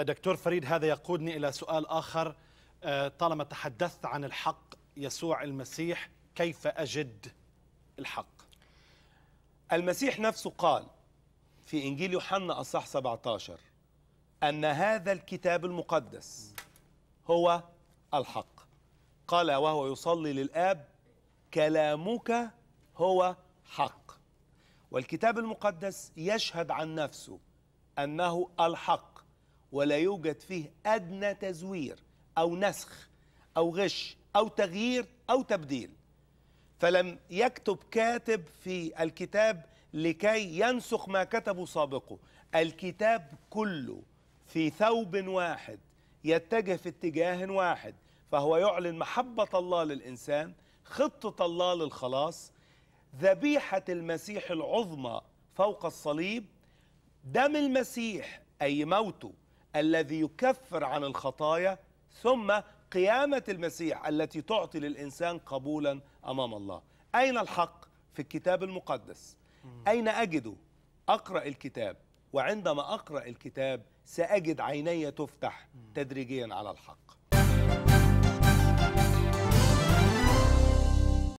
آه، دكتور فريد هذا يقودني إلى سؤال آخر آه، طالما تحدثت عن الحق يسوع المسيح كيف أجد الحق المسيح نفسه قال في إنجيل يوحنا أصح 17 أن هذا الكتاب المقدس هو الحق قال وهو يصلي للآب كلامك هو حق والكتاب المقدس يشهد عن نفسه أنه الحق ولا يوجد فيه أدنى تزوير أو نسخ أو غش أو تغيير أو تبديل فلم يكتب كاتب في الكتاب لكي ينسخ ما كتبه سابقه الكتاب كله في ثوب واحد يتجه في اتجاه واحد فهو يعلن محبة الله للإنسان خطة الله للخلاص ذبيحة المسيح العظمى فوق الصليب دم المسيح أي موته الذي يكفر عن الخطايا ثم قيامة المسيح التي تعطي للإنسان قبولا أمام الله أين الحق في الكتاب المقدس أين أجده أقرأ الكتاب وعندما أقرأ الكتاب سأجد عيني تفتح تدريجيا على الحق